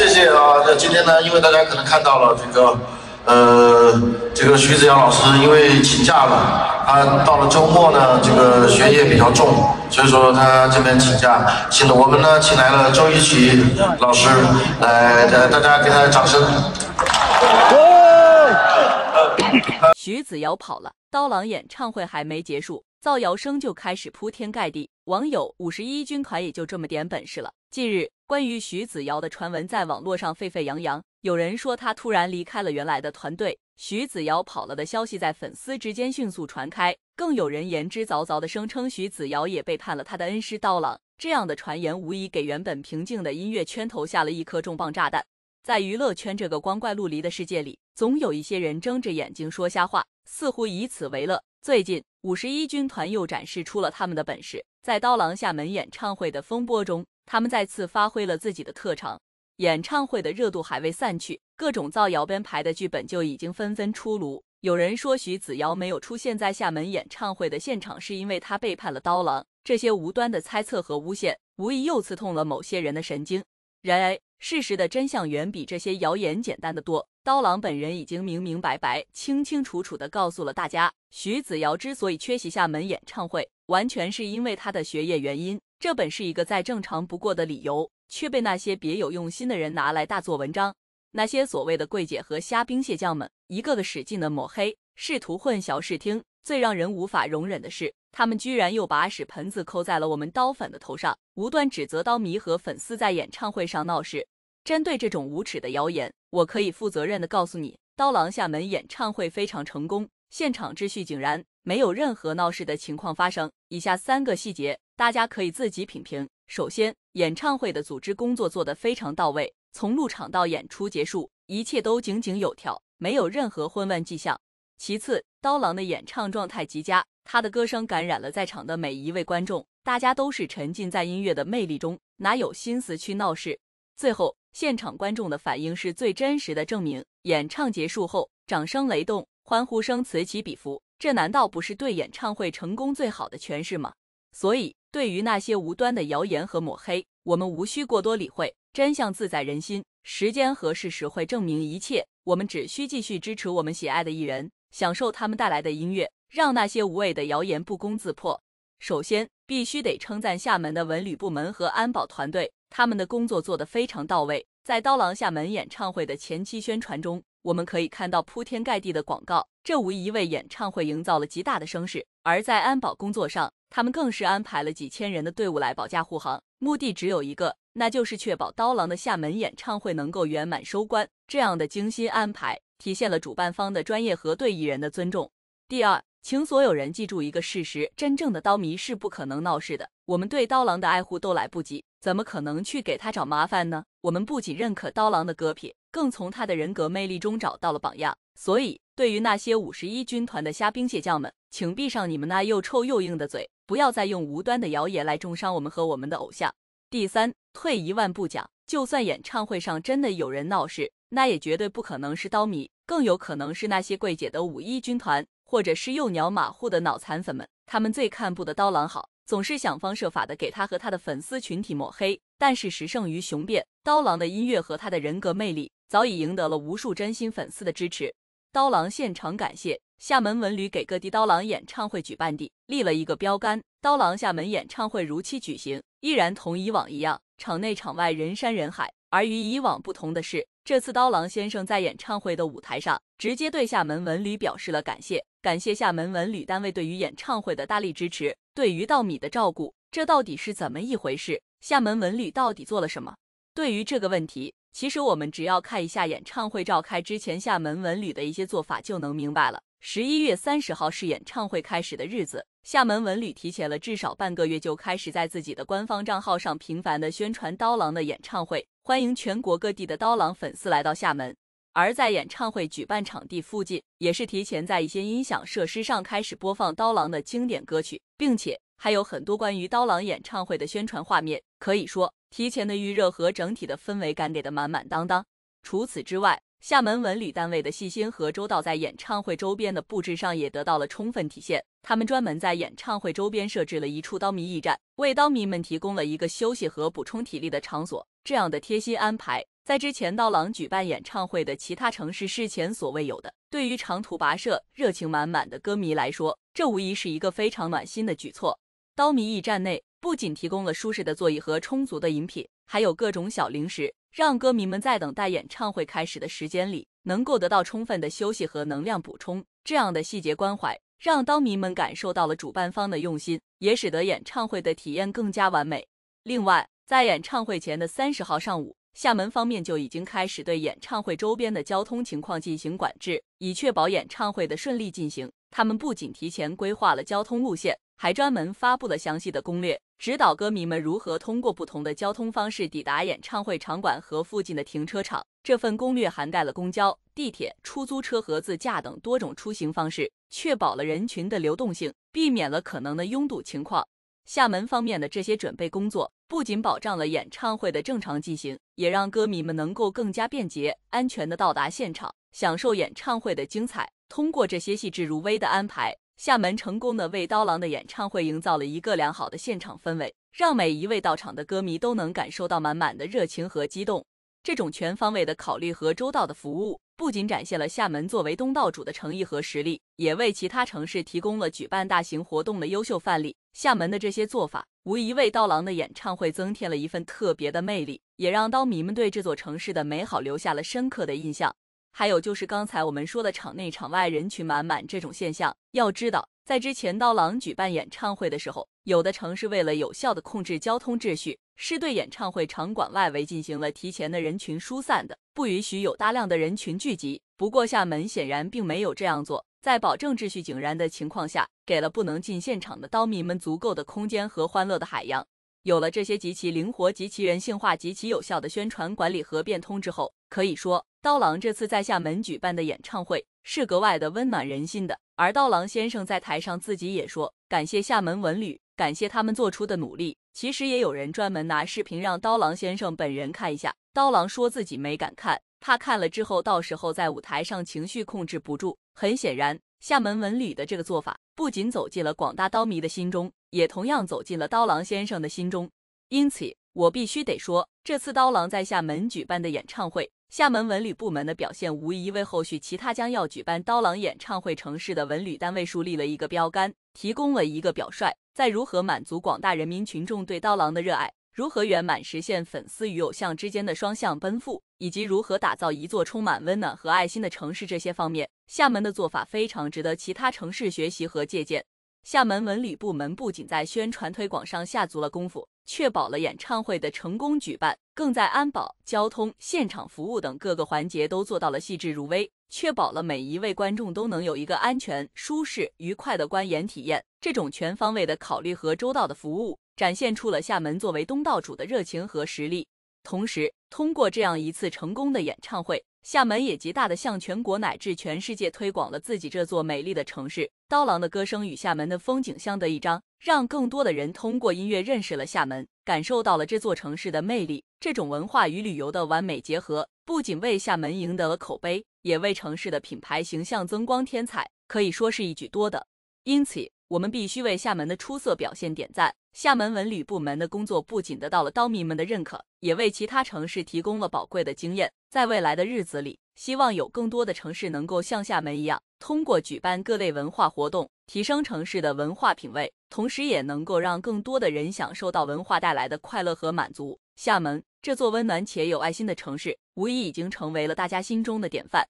谢谢啊！那今天呢，因为大家可能看到了这个，呃，这个徐子尧老师因为请假了，他到了周末呢，这个学业比较重，所以说他这边请假，请了我们呢请来了周一奇老师来，大家给他掌声。徐子尧跑了，刀郎演唱会还没结束，造谣声就开始铺天盖地。网友“五十一军团”也就这么点本事了。近日。关于徐子尧的传闻在网络上沸沸扬扬，有人说他突然离开了原来的团队，徐子尧跑了的消息在粉丝之间迅速传开，更有人言之凿凿的声称徐子尧也背叛了他的恩师刀郎。这样的传言无疑给原本平静的音乐圈投下了一颗重磅炸弹。在娱乐圈这个光怪陆离的世界里，总有一些人睁着眼睛说瞎话，似乎以此为乐。最近，五十一军团又展示出了他们的本事，在刀郎厦门演唱会的风波中。他们再次发挥了自己的特长。演唱会的热度还未散去，各种造谣编排的剧本就已经纷纷出炉。有人说徐子尧没有出现在厦门演唱会的现场，是因为他背叛了刀郎。这些无端的猜测和诬陷，无疑又刺痛了某些人的神经。然而，事实的真相远比这些谣言简单的多。刀郎本人已经明明白白、清清楚楚地告诉了大家，徐子尧之所以缺席厦门演唱会，完全是因为他的学业原因。这本是一个再正常不过的理由，却被那些别有用心的人拿来大做文章。那些所谓的“柜姐”和“虾兵蟹将”们，一个个使劲的抹黑，试图混淆视听。最让人无法容忍的是，他们居然又把屎盆子扣在了我们刀粉的头上，无端指责刀迷和粉丝在演唱会上闹事。针对这种无耻的谣言，我可以负责任的告诉你，刀郎厦门演唱会非常成功，现场秩序井然，没有任何闹事的情况发生。以下三个细节。大家可以自己品评。首先，演唱会的组织工作做得非常到位，从入场到演出结束，一切都井井有条，没有任何混乱迹象。其次，刀郎的演唱状态极佳，他的歌声感染了在场的每一位观众，大家都是沉浸在音乐的魅力中，哪有心思去闹事？最后，现场观众的反应是最真实的证明。演唱结束后，掌声雷动，欢呼声此起彼伏，这难道不是对演唱会成功最好的诠释吗？所以。对于那些无端的谣言和抹黑，我们无需过多理会，真相自在人心，时间和事实会证明一切。我们只需继续支持我们喜爱的艺人，享受他们带来的音乐，让那些无谓的谣言不攻自破。首先，必须得称赞厦门的文旅部门和安保团队，他们的工作做得非常到位。在刀郎厦门演唱会的前期宣传中，我们可以看到铺天盖地的广告，这无疑为演唱会营造了极大的声势。而在安保工作上，他们更是安排了几千人的队伍来保驾护航，目的只有一个，那就是确保刀郎的厦门演唱会能够圆满收官。这样的精心安排体现了主办方的专业和对艺人的尊重。第二，请所有人记住一个事实：真正的刀迷是不可能闹事的。我们对刀郎的爱护都来不及，怎么可能去给他找麻烦呢？我们不仅认可刀郎的歌品。更从他的人格魅力中找到了榜样，所以对于那些五十一军团的虾兵蟹将们，请闭上你们那又臭又硬的嘴，不要再用无端的谣言来重伤我们和我们的偶像。第三，退一万步讲，就算演唱会上真的有人闹事，那也绝对不可能是刀迷，更有可能是那些贵姐的五一军团，或者是幼鸟马虎的脑残粉们。他们最看不得刀郎好，总是想方设法的给他和他的粉丝群体抹黑。但事实胜于雄辩，刀郎的音乐和他的人格魅力。早已赢得了无数真心粉丝的支持。刀郎现场感谢厦门文旅给各地刀郎演唱会举办地立了一个标杆。刀郎厦门演唱会如期举行，依然同以往一样，场内场外人山人海。而与以往不同的是，这次刀郎先生在演唱会的舞台上直接对厦门文旅表示了感谢，感谢厦门文旅单位对于演唱会的大力支持，对于稻米的照顾。这到底是怎么一回事？厦门文旅到底做了什么？对于这个问题。其实我们只要看一下演唱会召开之前厦门文旅的一些做法，就能明白了。十一月三十号是演唱会开始的日子，厦门文旅提前了至少半个月就开始在自己的官方账号上频繁的宣传刀郎的演唱会，欢迎全国各地的刀郎粉丝来到厦门。而在演唱会举办场地附近，也是提前在一些音响设施上开始播放刀郎的经典歌曲，并且。还有很多关于刀郎演唱会的宣传画面，可以说提前的预热和整体的氛围感给的满满当当。除此之外，厦门文旅单位的细心和周到在演唱会周边的布置上也得到了充分体现。他们专门在演唱会周边设置了一处刀迷驿站，为刀迷们提供了一个休息和补充体力的场所。这样的贴心安排，在之前刀郎举办演唱会的其他城市是前所未有的。对于长途跋涉、热情满满的歌迷来说，这无疑是一个非常暖心的举措。刀迷驿站内不仅提供了舒适的座椅和充足的饮品，还有各种小零食，让歌迷们在等待演唱会开始的时间里能够得到充分的休息和能量补充。这样的细节关怀，让刀迷们感受到了主办方的用心，也使得演唱会的体验更加完美。另外，在演唱会前的三十号上午，厦门方面就已经开始对演唱会周边的交通情况进行管制，以确保演唱会的顺利进行。他们不仅提前规划了交通路线。还专门发布了详细的攻略，指导歌迷们如何通过不同的交通方式抵达演唱会场馆和附近的停车场。这份攻略涵盖了公交、地铁、出租车和自驾等多种出行方式，确保了人群的流动性，避免了可能的拥堵情况。厦门方面的这些准备工作，不仅保障了演唱会的正常进行，也让歌迷们能够更加便捷、安全的到达现场，享受演唱会的精彩。通过这些细致入微的安排。厦门成功的为刀郎的演唱会营造了一个良好的现场氛围，让每一位到场的歌迷都能感受到满满的热情和激动。这种全方位的考虑和周到的服务，不仅展现了厦门作为东道主的诚意和实力，也为其他城市提供了举办大型活动的优秀范例。厦门的这些做法，无疑为刀郎的演唱会增添了一份特别的魅力，也让刀迷们对这座城市的美好留下了深刻的印象。还有就是刚才我们说的场内场外人群满满这种现象，要知道，在之前刀郎举办演唱会的时候，有的城市为了有效地控制交通秩序，是对演唱会场馆外围进行了提前的人群疏散的，不允许有大量的人群聚集。不过厦门显然并没有这样做，在保证秩序井然的情况下，给了不能进现场的刀迷们足够的空间和欢乐的海洋。有了这些极其灵活、极其人性化、极其有效的宣传管理和变通之后，可以说，刀郎这次在厦门举办的演唱会是格外的温暖人心的。而刀郎先生在台上自己也说，感谢厦门文旅，感谢他们做出的努力。其实也有人专门拿视频让刀郎先生本人看一下，刀郎说自己没敢看，怕看了之后到时候在舞台上情绪控制不住。很显然，厦门文旅的这个做法不仅走进了广大刀迷的心中。也同样走进了刀郎先生的心中，因此我必须得说，这次刀郎在厦门举办的演唱会，厦门文旅部门的表现无疑为后续其他将要举办刀郎演唱会城市的文旅单位树立了一个标杆，提供了一个表率。在如何满足广大人民群众对刀郎的热爱，如何圆满实现粉丝与偶像之间的双向奔赴，以及如何打造一座充满温暖和爱心的城市这些方面，厦门的做法非常值得其他城市学习和借鉴。厦门文旅部门不仅在宣传推广上下足了功夫，确保了演唱会的成功举办，更在安保、交通、现场服务等各个环节都做到了细致入微，确保了每一位观众都能有一个安全、舒适、愉快的观演体验。这种全方位的考虑和周到的服务，展现出了厦门作为东道主的热情和实力。同时，通过这样一次成功的演唱会，厦门也极大的向全国乃至全世界推广了自己这座美丽的城市。刀郎的歌声与厦门的风景相得益彰，让更多的人通过音乐认识了厦门，感受到了这座城市的魅力。这种文化与旅游的完美结合，不仅为厦门赢得了口碑，也为城市的品牌形象增光添彩，可以说是一举多得。因此，我们必须为厦门的出色表现点赞。厦门文旅部门的工作不仅得到了刀迷们的认可，也为其他城市提供了宝贵的经验。在未来的日子里，希望有更多的城市能够像厦门一样，通过举办各类文化活动，提升城市的文化品味，同时也能够让更多的人享受到文化带来的快乐和满足。厦门这座温暖且有爱心的城市，无疑已经成为了大家心中的典范。